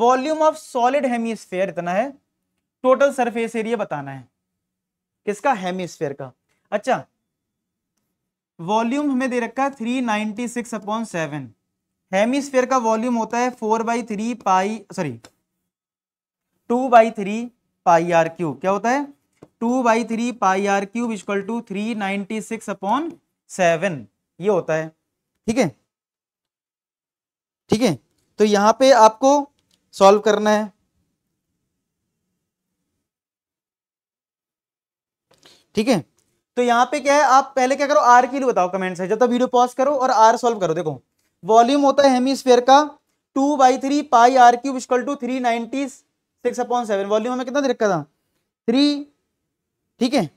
S1: वॉल्यूम ऑफ सॉलिड हेमीस्फेयर इतना है टोटल सरफेस एरिया बताना है किसका हेमीस्फेयर का अच्छा वॉल्यूम हमें दे रखा है three ninety six upon seven hemisphere का वॉल्यूम होता है four by three pi sorry two by three pi r cube क्या होता है two by three pi r cube equal to three ninety six upon seven ये होता है ठीक है ठीक है तो यहां पे आपको सॉल्व करना है ठीक है तो यहां पे क्या है आप पहले क्या करो आर की बताओ कमेंट से जब तक वीडियो पॉज करो और आर सॉल्व करो देखो वॉल्यूम होता है हेमीस्फेयर का two by three pi r cube equal to three ninety six upon seven volume हमें कितना रखा था थ्री ठीक है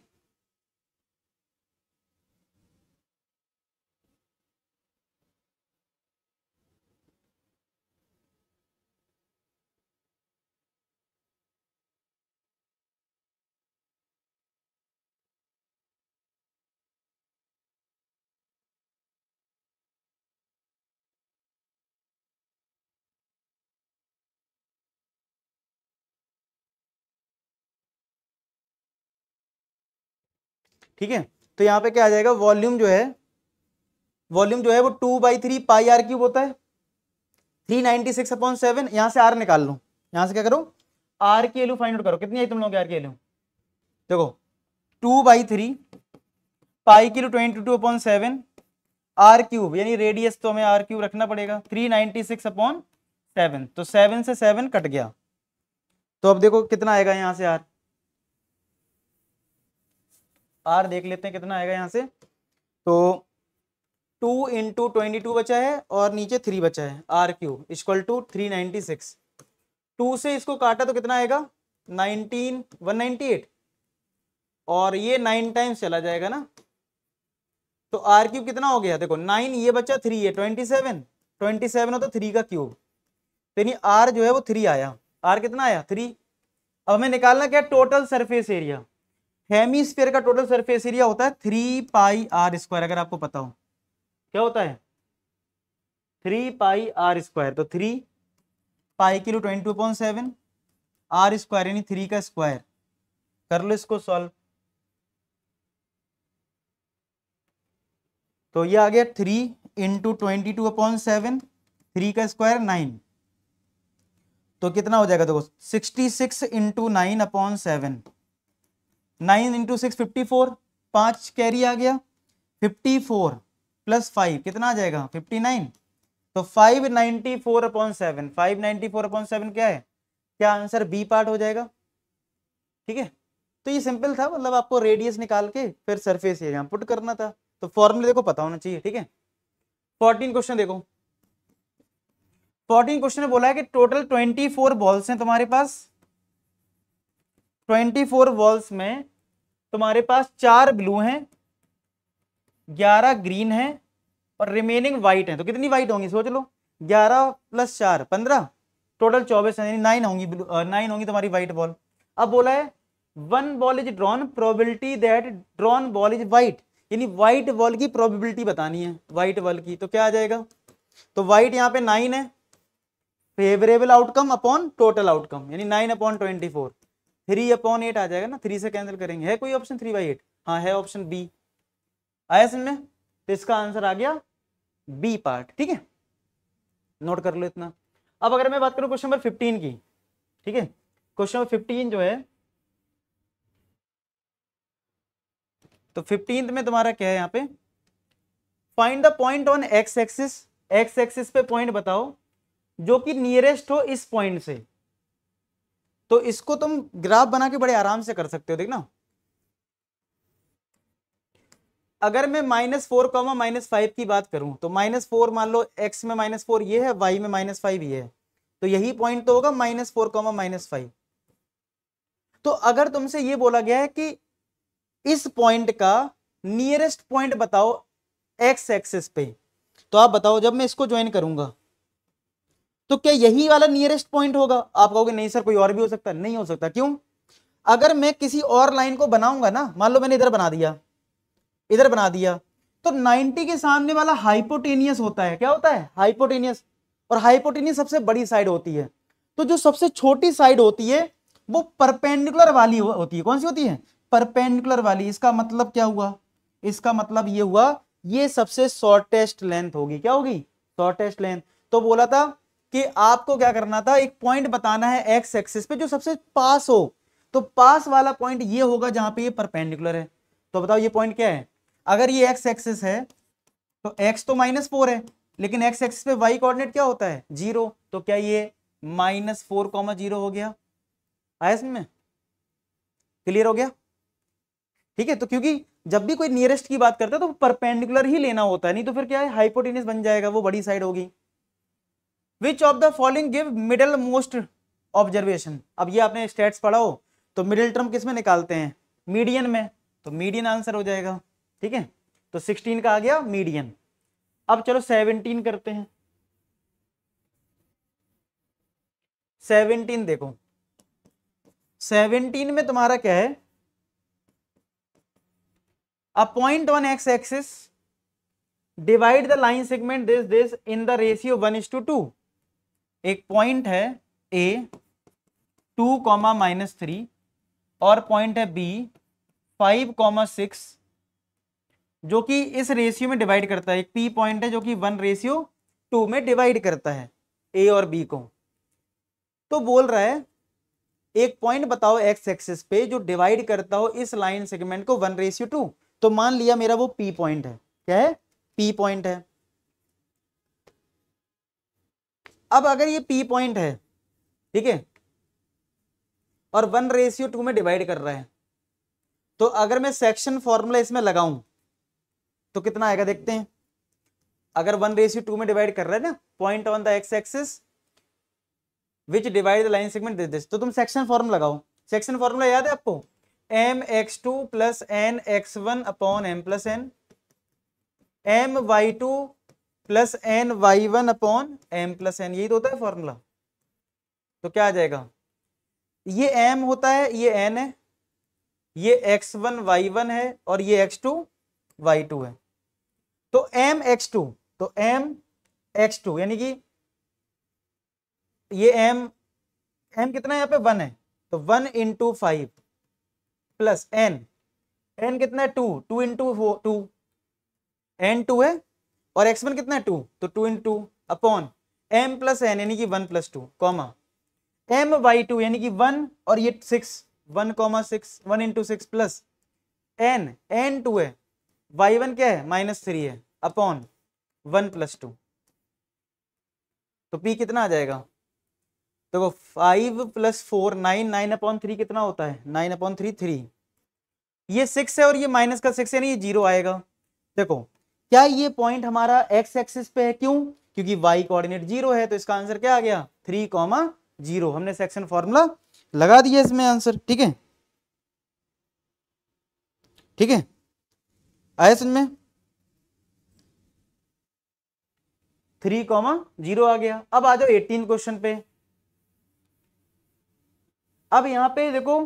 S1: ठीक है तो यहाँ पे क्या आ जाएगा वॉल्यूम जो है वॉल्यूम जो है वो two by three pi r cube होता है three ninety six upon seven यहाँ से आर निकाल लो यहाँ से क्या करो आर की एलू फाइंड आउट करो कितनी आई तुम लोग की आर की एलू देखो टू बाई थ्री पाई की twenty two upon seven r cube यानी रेडियस तो हमें आर क्यूब रखना पड़ेगा three ninety six upon seven तो सेवन से सेवन कट गया तो अब देखो कितना आएगा यहाँ से आर आर देख लेते हैं कितना आएगा यहाँ से तो टू इंटू ट्वेंटी टू बचा है और नीचे थ्री बचा है r cube equal to three ninety six two से इसको काटा तो कितना आएगा नाइनटीन वन नाइन्टी एट और ये नाइन टाइम्स चला जाएगा ना तो आर क्यूब कितना हो गया देखो नाइन ये बचा थ्री है ट्वेंटी सेवन ट्वेंटी सेवन होता थ्री का क्यूब तो यानी आर जो है वो थ्री आया आर कितना आया थ्री अब हमें निकालना क्या total surface area hemisphere का टोटल सरफेस एरिया होता है थ्री पाई आर स्क्वायर अगर आपको पता हो क्या होता है थ्री पाई आर स्क्वायर तो थ्री पाई किलो twenty two point seven r square यानी थ्री का स्क्वायर कर लो इसको सॉल्व तो ये आ गया three into twenty two upon seven three का स्क्वायर नाइन तो कितना हो जाएगा देखो sixty six into nine upon seven nine into six fifty four पाँच कैरी आ गया फिफ्टी फोर प्लस फाइव कितना आ जाएगा फिफ्टी नाइन तो five ninety four upon seven five ninety four upon seven क्या है क्या आंसर बी पार्ट हो जाएगा ठीक है तो ये सिंपल था मतलब आपको रेडियस निकाल के फिर सरफेस एरिया पुट करना था तो फॉर्मूले देखो पता होना चाहिए ठीक है फोर्टीन क्वेश्चन देखो फोर्टीन क्वेश्चन ने बोला है कि टोटल ट्वेंटी फोर बॉल्स हैं तुम्हारे पास ट्वेंटी फोर वॉल्स में तुम्हारे पास चार ब्लू हैं ग्यारह ग्रीन है और रिमेनिंग वाइट है तो कितनी वाइट होंगी सोच लो ग्यारह प्लस चार पंद्रह टोटल चौबीस यानी नाइन होंगी नाइन होंगी तुम्हारी वाइट बॉल अब बोला है one ball is drawn probability that drawn ball is white यानी वाइट बॉल की प्रोबेबिलिटी बतानी है वाइट बॉल की तो क्या आ जाएगा तो वाइट यहाँ पे नाइन है favourable outcome upon total outcome यानी nine upon twenty four three upon eight आ जाएगा ना थ्री से कैंसिल करेंगे है कोई ऑप्शन थ्री बाई एट हाँ है ऑप्शन बी आया समझ तो इसका आंसर आ गया बी पार्ट ठीक है नोट कर लो इतना अब अगर मैं बात करूं क्वेश्चन नंबर फिफ्टीन की ठीक है क्वेश्चन नंबर फिफ्टीन जो है तो फिफ्टींथ में तुम्हारा क्या है यहाँ पे find the point on x axis x axis पे पॉइंट बताओ जो कि नियरेस्ट हो इस पॉइंट से तो इसको तुम ग्राफ बना के बड़े आराम से कर सकते हो देखना अगर मैं minus four comma minus five की बात करूं तो माइनस फोर मान लो एक्स में माइनस फोर ये है वाई में माइनस फाइव ये है तो यही पॉइंट तो होगा minus four comma minus five तो अगर तुमसे ये बोला गया है कि इस पॉइंट का नियरेस्ट पॉइंट बताओ एक्स एक्सिस पे तो आप बताओ जब मैं इसको ज्वाइन करूंगा तो क्या यही वाला नियरेस्ट पॉइंट होगा आप कहोगे नहीं सर कोई और भी हो सकता नहीं हो सकता क्यों अगर मैं किसी और लाइन को बनाऊंगा ना मान लो मैंने इधर बना दिया इधर बना दिया तो 90 के सामने वाला हाइपोटेनियस होता है क्या होता है हाइपोटेनियस और हाइपोटेनियस सबसे बड़ी साइड होती है तो जो सबसे छोटी साइड होती है वो परपेंडिकुलर वाली हो, होती है कौन सी होती है परपेंडिकुलर वाली इसका मतलब क्या हुआ इसका मतलब ये हुआ ये सबसे शॉर्टेस्ट लेंथ होगी क्या होगी शॉर्टेस्ट लेंथ तो बोला था कि आपको क्या करना था एक पॉइंट बताना है एक्स एक्सिस पे जो सबसे पास हो तो पास वाला पॉइंट ये होगा जहां पे ये परपेंडिकुलर है तो बताओ ये पॉइंट क्या है अगर ये एक्स एक्सिस है तो एक्स तो माइनस फोर है लेकिन एक्स एक्सिस पे वाई कोऑर्डिनेट क्या होता है जीरो तो क्या ये माइनस फोर कॉमा जीरो हो गया आया इसमें क्लियर हो गया ठीक है तो क्योंकि जब भी कोई नियरेस्ट की बात करते हैं तो परपेंडिकुलर ही लेना होता है नहीं तो फिर क्या है हाइपोटेनिस बन जाएगा वो बड़ी साइड होगी which of the following give middle most observation अब ये आपने स्टेट्स पढ़ा हो तो मिडिल टर्म किस में निकालते हैं मीडियन में तो मीडियन आंसर हो जाएगा ठीक है तो 16 का आ गया मीडियन अब चलो 17 करते हैं 17 देखो 17 में तुम्हारा क्या है a point on x axis divide the line segment this this in the ratio one is to two एक पॉइंट है ए टू कॉमा माइनस थ्री और पॉइंट है बी फाइव कॉमा सिक्स जो कि इस रेशियो में डिवाइड करता है एक पी पॉइंट है जो कि वन रेशियो टू में डिवाइड करता है ए और बी को तो बोल रहा है एक पॉइंट बताओ एक्स एक्सिस पे जो डिवाइड करता हो इस लाइन सेगमेंट को वन रेशियो टू तो मान लिया मेरा वो पी पॉइंट है क्या है पी पॉइंट है अब अगर ये पी पॉइंट है ठीक है और वन रेशियो टू में डिवाइड कर रहा है तो अगर मैं सेक्शन फॉर्मूला इसमें लगाऊं तो कितना आएगा देखते हैं अगर वन रेशियो टू में डिवाइड कर रहा है ना point on the x axis which divide the line segment this this तो तुम सेक्शन फॉर्म लगाओ सेक्शन फॉर्मूला याद है आपको m x two plus n x one upon m plus n m y two plus n y one upon m plus n यही तो होता है फॉर्मूला तो क्या आ जाएगा ये एम होता है ये एन है ये एक्स वन वाई वन है और ये एक्स टू वाई टू है तो एम एक्स टू तो एम एक्स टू यानी कि ये एम एम कितना यहाँ पे वन है तो one into five plus n n कितना है two two into two n two है और एक्स वन कितना है टू तो two in two upon m plus n यानी कि one plus two comma m y two यानी कि वन और ये six one comma six one into six plus n n two है वाई वन क्या है माइनस थ्री है अपॉन वन प्लस टू तो पी कितना आ जाएगा देखो five plus four nine nine upon three कितना होता है नाइन अपॉन थ्री थ्री ये सिक्स है और ये माइनस का सिक्स है नहीं ये जीरो आएगा देखो क्या ये पॉइंट हमारा एक्स एक्सिस पे है क्यों क्योंकि वाई कोऑर्डिनेट जीरो है तो इसका आंसर क्या आ गया थ्री कॉमा जीरो हमने सेक्शन फॉर्मूला लगा दिया इसमें आंसर ठीक है ठीक है आए सुन में थ्री कॉमा जीरो आ गया अब आ जाओ एटीन क्वेश्चन पे अब यहां पे देखो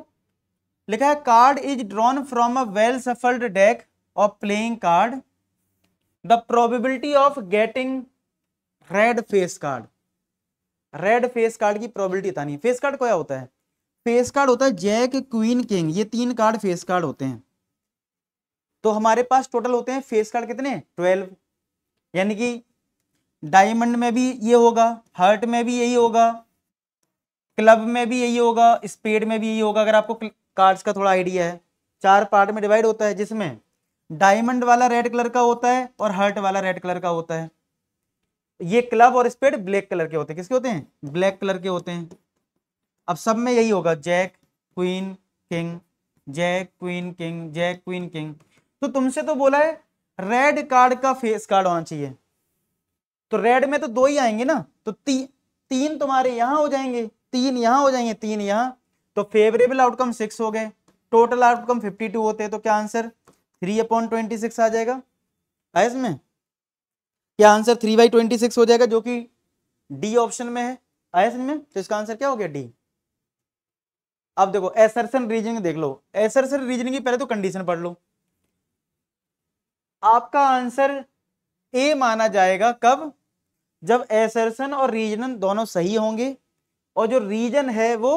S1: लिखा है card is drawn from a well shuffled deck of playing card the probability of getting red face card red face card की प्रोबेबिलिटी इतना नहीं फेस कार्ड क्या होता है फेस कार्ड होता है जैक क्वीन किंग ये तीन कार्ड फेस कार्ड होते हैं तो हमारे पास टोटल होते हैं फेस कार्ड कितने ट्वेल्व यानी कि डायमंड में भी ये होगा हर्ट में भी यही होगा क्लब में भी यही होगा स्पेड में भी यही होगा अगर आपको कार्ड्स का थोड़ा आइडिया है चार पार्ट में डिवाइड होता है जिसमें डायमंड वाला रेड कलर का होता है और हर्ट वाला रेड कलर का होता है ये क्लब और स्पेड ब्लैक कलर के होते हैं किसके होते हैं ब्लैक कलर के होते हैं अब सब में यही होगा jack queen king jack queen king jack queen king तो तुमसे तो बोला है रेड कार्ड का फेस कार्ड होना चाहिए तो रेड में तो दो ही आएंगे ना तो ती, तीन तुम्हारे यहां हो जाएंगे तीन यहां हो जाएंगे तीन यहाँ तो फेवरेबल आउटकम सिक्स हो गए टोटल आउटकम फिफ्टी टू होते तो क्या answer three upon twenty six आ जाएगा आए इसमें क्या answer three by twenty six हो जाएगा जो कि डी ऑप्शन में है आया इसमें तो इसका आंसर क्या हो गया डी अब देखो एसरसन रीजनिंग देख लो एसरसन रीजनिंग की पहले तो कंडीशन पढ़ लो आपका आंसर ए माना जाएगा कब जब एसरसन और रीजन दोनों सही होंगे और जो रीजन है वो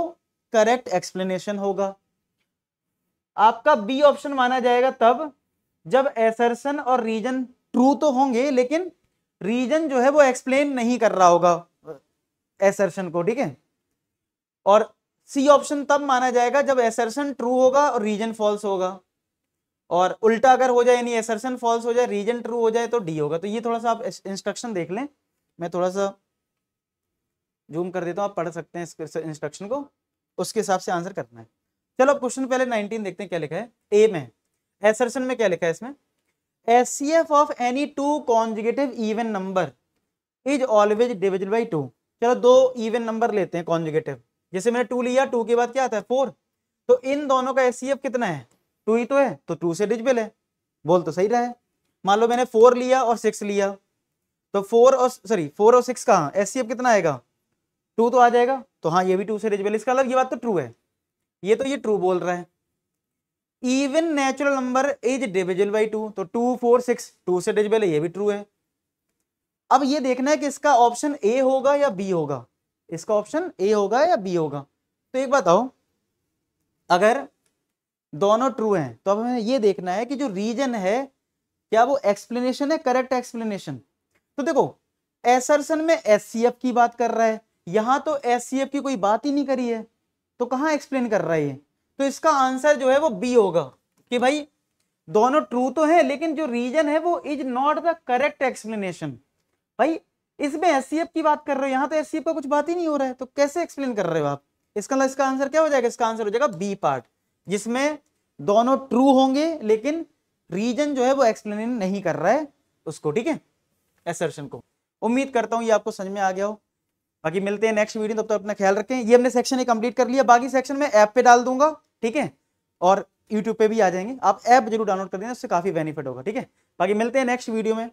S1: करेक्ट एक्सप्लेनेशन होगा आपका बी ऑप्शन माना जाएगा तब जब एसर्सन और रीजन ट्रू तो होंगे लेकिन रीजन जो है वो एक्सप्लेन नहीं कर रहा होगा एसर्सन को ठीक है और सी ऑप्शन तब माना जाएगा जब एसर्सन ट्रू होगा और रीजन फॉल्स होगा और उल्टा अगर हो जाए यानी एसर्सन फॉल्स हो जाए रीजन ट्रू हो जाए तो डी होगा तो ये थोड़ा सा आप इंस्ट्रक्शन देख लें मैं थोड़ा सा जूम कर देता हूँ आप पढ़ सकते हैं इस इंस्ट्रक्शन को उसके हिसाब से आंसर करना है चलो क्वेश्चन पहले 19 देखते हैं क्या लिखा है ए में एसरसन में क्या लिखा है इसमें S C F of any two consecutive even number is always divisible by two चलो दो इवन नंबर लेते हैं कॉन्जिगेटिव जैसे मैंने टू लिया टू के बाद क्या आता है फोर तो इन दोनों का एस कितना है टू ही तो है तो टू से डिजिबल है बोल तो सही रहा है मान लो मैंने फोर लिया और सिक्स लिया तो फोर और सॉरी फोर और सिक्स कहाँ एस कितना आएगा टू तो आ जाएगा तो हाँ ये भी टू से डिजिबल इसका अलग मतलब ये बात तो ट्रू है ये तो ये ट्रू बोल रहा है even natural number is divisible by two तो टू फोर सिक्स टू से डिजिबल है ये भी ट्रू है अब ये देखना है कि इसका ऑप्शन ए होगा या बी होगा इसका ऑप्शन ए होगा या बी होगा तो एक बताओ अगर दोनों ट्रू हैं तो अब हमें ये देखना है कि जो रीजन है क्या वो एक्सप्लेनेशन है करेक्ट एक्सप्लेनेशन तो देखो एसरसन में एस की बात कर रहा है यहां तो एस की कोई बात ही नहीं करी है तो कहाँ एक्सप्लेन कर रहा है ये तो इसका आंसर जो है वो बी होगा कि भाई दोनों ट्रू तो है लेकिन जो रीजन है वो is not the correct explanation भाई इसमें एस की बात कर रहे हो यहाँ तो एस का कुछ बात ही नहीं हो रहा है तो कैसे एक्सप्लेन कर रहे हो आप इसका मतलब इसका आंसर क्या हो जाएगा इसका आंसर हो जाएगा बी पार्ट जिसमें दोनों ट्रू होंगे लेकिन रीजन जो है वो एक्सप्लेन नहीं कर रहा है उसको ठीक है एसर्शन को उम्मीद करता हूं ये आपको समझ में आ गया हो बाकी मिलते हैं नेक्स्ट वीडियो तब तक तो अपना ख्याल रखें ये हमने सेक्शन ही कंप्लीट कर लिया बाकी सेक्शन में ऐप पे डाल दूंगा ठीक है और यूट्यूब पे भी आ जाएंगे आप ऐप जरूर डाउनलोड कर देना उससे काफ़ी बेनिफिट होगा ठीक है बाकी मिलते हैं नेक्स्ट वीडियो में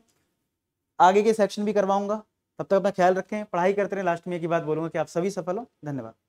S1: आगे के सेक्शन भी करवाऊंगा तब तक अपना ख्याल रखें पढ़ाई करते रहे लास्ट में एक बात बोलूंगा कि आप सभी सफल हो धन्यवाद